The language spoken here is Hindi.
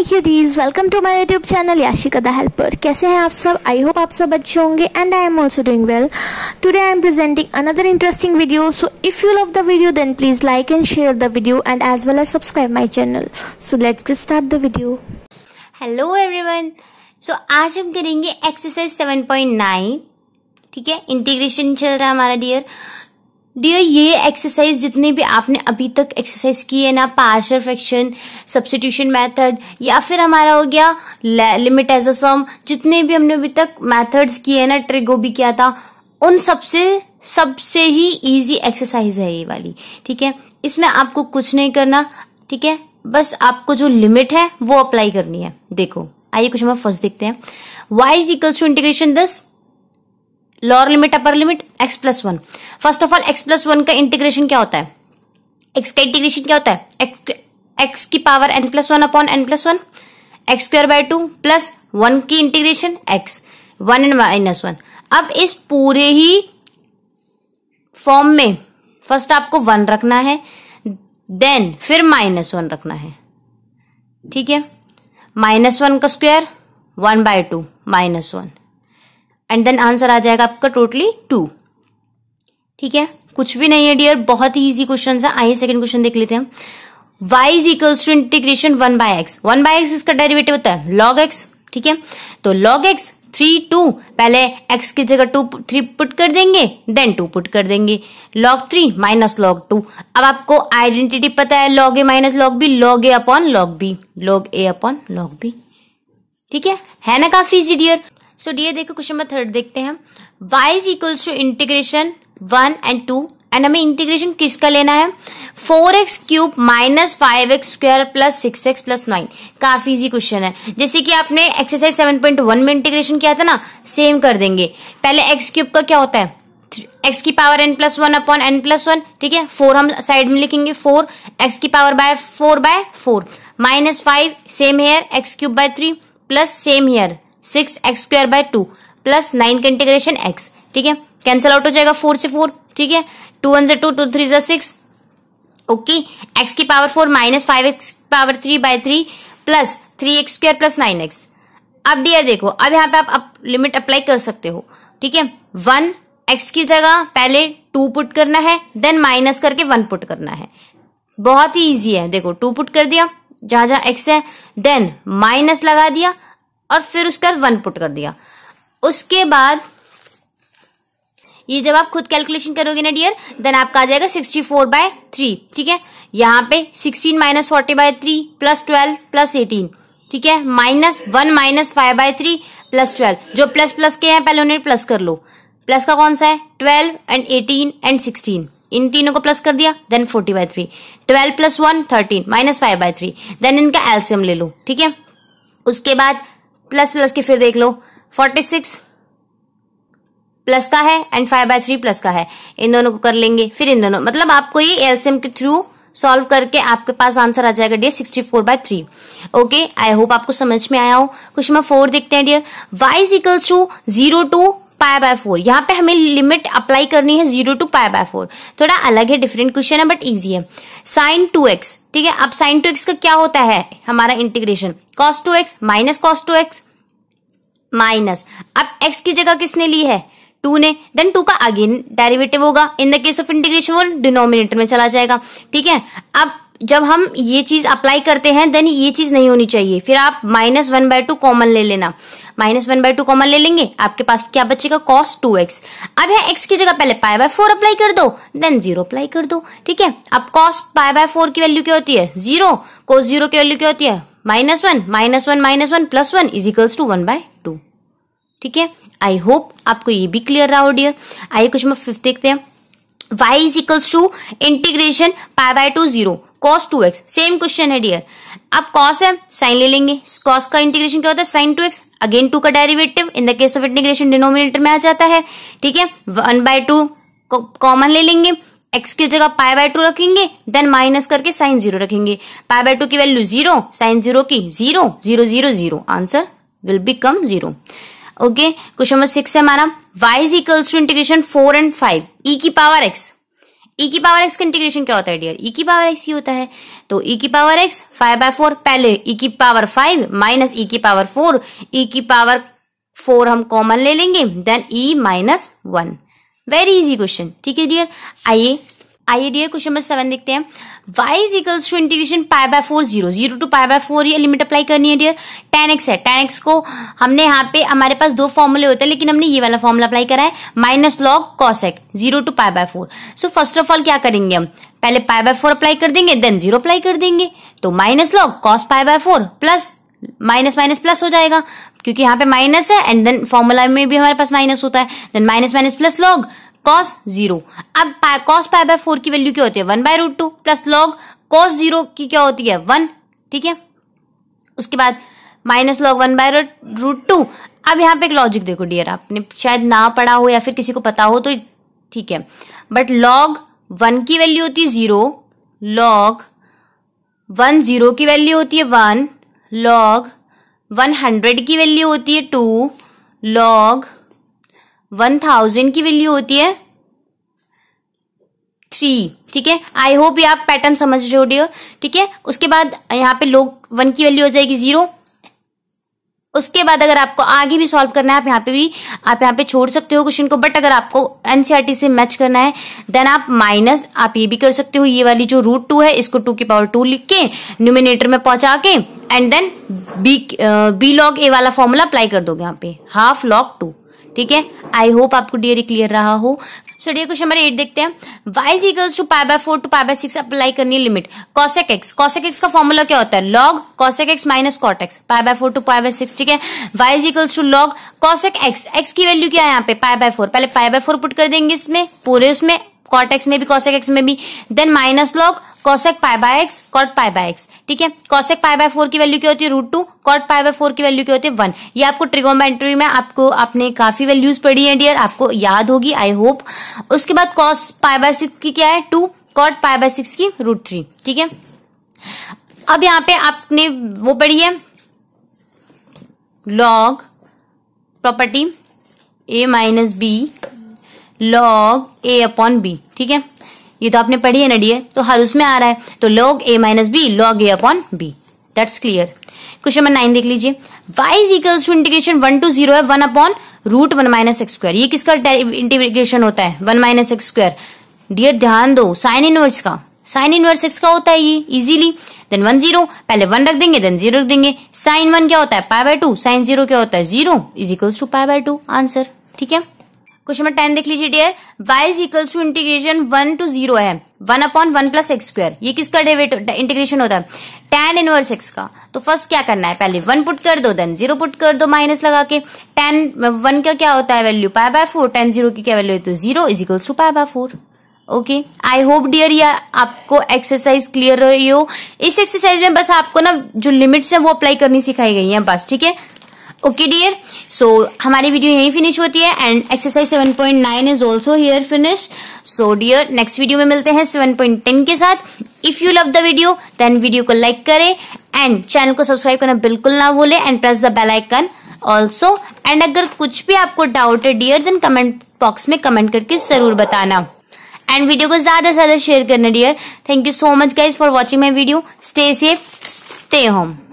my cuties welcome to my YouTube channel Yashika the helper कैसे हैं आप सब आई होप आप सब अच्छे होंगे and I am also doing well today I am presenting another interesting video so if you love the video then please like and share the video and as well as subscribe my channel so let's start the video hello everyone so आज हम करेंगे एक्सरसाइज 7.9 ठीक है इंटीग्रेशन चल रहा है हमारा डियर डियर ये एक्सरसाइज जितने भी आपने अभी तक एक्सरसाइज की है ना पार्शल फ्रैक्शन सब्सटीट्यूशन मेथड या फिर हमारा हो गया लिमिट एज अ सम जितने भी हमने अभी तक मेथड्स किए है ना ट्रिगो भी किया था उन सबसे सबसे ही इजी एक्सरसाइज है ये वाली ठीक है इसमें आपको कुछ नहीं करना ठीक है बस आपको जो लिमिट है वो अप्लाई करनी है देखो आइए कुछ हम फर्स्ट देखते हैं y is equals to integration दस lower limit upper limit x plus one first of all x plus one का इंटीग्रेशन क्या होता है एक्स का इंटीग्रेशन क्या होता है एक्स की power n plus one upon n plus one x square by two plus one की integration x one and minus one अब इस पूरे ही फॉर्म में फर्स्ट आपको वन रखना है देन फिर माइनस वन रखना है ठीक है माइनस वन का square one by two minus one and then answer आ जाएगा आपका टोटली टू ठीक है कुछ भी नहीं है डियर बहुत ही इजी क्वेश्चन है आइए सेकंड क्वेश्चन देख लेते हैं y is equals to integration one by x one by x इसका डेरिवेटिव होता है लॉग एक्स ठीक है तो लॉग एक्स थ्री टू पहले एक्स की जगह टू थ्री पुट कर देंगे देन टू पुट कर देंगे log three minus log two अब आपको आइडेंटिटी पता है log A minus log B log A upon log B log A upon log B ठीक है है ना काफी इजी डियर सो डी देखो क्वेश्चन नंबर थर्ड देखते हैं y is equals to integration one and two and हमें इंटीग्रेशन किसका लेना है four x cube minus five x square plus six x plus nine काफी इजी क्वेश्चन है जैसे कि आपने एक्सरसाइज सेवन पॉइंट वन में इंटीग्रेशन किया था ना सेम कर देंगे पहले एक्स क्यूब का क्या होता है एक्स की power n plus one upon n plus one ठीक है फोर हम साइड में लिखेंगे फोर एक्स की power by four by four minus five same here x cube by three plus same here six x square by two plus nine का इंटीग्रेशन एक्स ठीक है कैंसिल आउट हो जाएगा फोर से फोर ठीक है टू वन जो टू टू थ्री जो सिक्स ओके एक्स की power four minus five x power three by three plus three x square plus nine x अब डियर देखो अब यहाँ पे आप लिमिट अप्लाई कर सकते हो ठीक है वन एक्स की जगह पहले टू पुट करना है देन माइनस करके वन पुट करना है बहुत ही ईजी है देखो टू पुट कर दिया जहां जहां एक्स है देन माइनस लगा दिया और फिर उसके बाद वन पुट कर दिया उसके बाद ये जब आप खुद कैलकुलेशन करोगे ना डियर देन आपका आ जाएगा सिक्सटी फोर बाय थ्री ठीक है यहाँ पे sixteen minus forty by three plus twelve plus eighteen ठीक है minus one minus five by three plus twelve जो प्लस प्लस के हैं पहले उन्हें प्लस कर लो प्लस का कौन सा है twelve and eighteen and sixteen इन तीनों को प्लस कर दिया then forty by three twelve plus one thirteen minus five by three then इनका एल्सियम ले लो ठीक है उसके बाद प्लस प्लस के फिर देख लो फोर्टी सिक्स प्लस का है and five by three plus का है इन दोनों को कर लेंगे फिर इन दोनों मतलब आपको ये एलसीएम के थ्रू सॉल्व करके आपके पास आंसर आ जाएगा dear sixty four by three okay I hope आपको समझ में आया हो कुछ मैं फोर देखते हैं dear y is equals to zero two pi by four यहाँ पे हमें लिमिट अप्लाई करनी है zero two pi by four थोड़ा अलग है डिफरेंट क्वेश्चन है बट इजी है साइन टू एक्स ठीक है अब साइन टू एक्स का क्या होता है हमारा integration cos two x minus cos two x minus अब एक्स की जगह किसने ली है टू ने देन टू का अगेन डेरिवेटिव होगा in the case of integration वो डिनोमिनेटर में चला जाएगा ठीक है अब जब हम ये चीज अप्लाई करते हैं देन ये चीज नहीं होनी चाहिए फिर आप minus one by two common ले लेना minus one by two common ले लेंगे आपके पास क्या बचेगा कॉस टू एक्स अब यहाँ एक्स की जगह पहले पाई बाय फोर अप्लाई कर दो देन जीरो अप्लाई कर दो ठीक है अब कॉस पाई बाय फोर की वैल्यू क्या होती है जीरो कॉस जीरो की वैल्यू क्या होती है minus one minus one minus one plus one is equals to one by two ठीक है आई होप आपको ये भी क्लियर रहा हो डियर आइए कुछ में फिफ्थ देखते हैं y is equals to integration pi by two zero cos two x same question है डियर अब कॉस है साइन ले लेंगे कॉस का इंटीग्रेशन क्या होता है sine two x again two का derivative in the case of integration denominator में आ जाता है ठीक है वन बाय टू कॉमन ले लेंगे एक्स की जगह पाई बाय टू रखेंगे देन माइनस करके साइन जीरो रखेंगे पाई बाय टू की वैल्यू जीरो साइन जीरो की zero zero zero zero answer will be come zero okay question number six है हमारा y is equals to integration four and five e की पावर एक्स ई e की पावर एक्स का इंटीग्रेशन क्या होता है डियर ई e की पावर एक्स ही होता है तो ई e की power x five by four पहले ई की पावर फाइव माइनस ई की पावर फोर ई की पावर फोर हम कॉमन ले लेंगे then e minus one very easy question ठीक है डियर आइए आइए डियर क्वेश्चन नंबर सेवन देखते हैं y is equals to integration pi by four zero zero two pi by four ये लिमिट अप्लाई करनी है डियर टेन एक्स है टेन एक्स को हमने यहाँ पे हमारे पास दो फॉर्मूले होते हैं लेकिन हमने ये वाला फॉर्मूला अप्लाई करा है minus log cosec zero two pi by four so first of all क्या करेंगे हम पहले पाई बाय फोर अप्लाई कर देंगे देन जीरो अप्लाई कर देंगे तो minus log cos pi by four plus minus minus plus हो जाएगा क्योंकि यहाँ पे माइनस है एंड देन फॉर्मूला में भी हमारे पास माइनस होता है then minus minus plus log cos zero अब कॉस पाई बाय फोर की वैल्यू क्या होती है one by root two plus log cos zero की क्या होती है वन ठीक है उसके बाद minus log one by root two अब यहाँ पे एक लॉजिक देखो डियर आपने शायद ना पढ़ा हो या फिर किसी को पता हो तो ठीक है बट लॉग वन की वैल्यू होती है जीरो लॉग वन जीरो की वैल्यू होती है वन लॉग वन हंड्रेड की वैल्यू होती है टू लॉग वन थाउजेंड की वैल्यू होती है थ्री ठीक है आई होप ये आप पैटर्न समझ रहे हो डियर ठीक है उसके बाद यहाँ पे लोग वन की वैल्यू हो जाएगी जीरो उसके बाद अगर आपको आगे भी सॉल्व करना है आप यहाँ पे भी आप यहाँ पे छोड़ सकते हो क्वेश्चन को बट अगर आपको एनसीआरटी e से मैच करना है देन आप माइनस आप ये भी कर सकते हो ये वाली जो रूट टू है इसको टू की पावर टू लिख के न्यूमिनेटर में पहुंचा के and then B B log A वाला फॉर्मूला अप्लाई कर दोगे यहाँ पे हाफ लॉग टू ठीक है आई होप आपको डीएरी क्लियर रहा हो चलिए क्वेश्चन नंबर एट देखते हैं y equals to pi by four two pi by six apply करनी है limit cosec x cosec x का फॉर्मूला क्या होता है log cosec x minus cot x pi by four two pi by six ठीक है y equals to log cosec x x की वैल्यू क्या है यहाँ पे पाई बाय फोर पहले पाई बाय फोर पुट कर देंगे इसमें पूरे उसमें कॉट एक्स में भी कॉसेक एक्स में भी then minus log cosec pi by x cot pi by x ठीक है कॉसेक पाई बाय फोर की वैल्यू क्या होती है root two cot pi by four की वैल्यू क्या होती है वन ये आपको ट्रिगोमेट्री में आपको आपने काफी वैल्यूज पढ़ी है डियर आपको याद होगी आई होप उसके बाद कॉस पाई बाय सिक्स की क्या है two cot pi by six की रूट थ्री ठीक है अब यहाँ पे आपने वो पढ़ी है log property A minus B log A upon B ठीक है ये तो आपने पढ़ी है ना डी तो हर उसमें आ रहा है तो log A minus B log A upon B that's clear question number nine देख लीजिए y is equal to integration one to zero है one upon root one minus x square ये किसका इंटीग्रेशन होता है one minus x square dear ध्यान दो साइन इनवर्स का साइन इनवर्स एक्स का होता है ये इजीली देन वन जीरो पहले वन रख देंगे देन जीरो रख देंगे साइन वन क्या होता है pi by two sine zero क्या होता है zero is equals to pi by two answer ठीक है क्वेश्चन नंबर टेन देख लीजिए dear y is equal to integration one to zero है one upon one plus x square ये किसका डेविट इंटीग्रेशन होता है टेन इनवर्स एक्स का तो फर्स्ट क्या करना है पहले वन पुट कर दो देन जीरो पुट कर दो माइनस लगा के टेन वन का क्या होता है वैल्यू पाए बाय फोर टेन जीरो की क्या वैल्यू होती है zero is equals to pi by four okay I hope dear या आपको एक्सरसाइज क्लियर रही हो इस एक्सरसाइज में बस आपको ना जो लिमिट्स है वो अप्लाई करनी सिखाई गई है बस ठीक है ओके डियर सो हमारी वीडियो यहीं फिनिश होती है and exercise 7.9 is also here finish so dear next video में मिलते हैं 7.10 के साथ if you love the video then video को लाइक करें एंड चैनल को सब्सक्राइब करना बिल्कुल ना भूले and press the bell icon also and अगर कुछ भी आपको डाउट है डियर देन कमेंट बॉक्स में कमेंट करके जरूर बताना एंड वीडियो को ज्यादा से ज्यादा शेयर करना dear thank you so much guys for watching my video stay safe stay home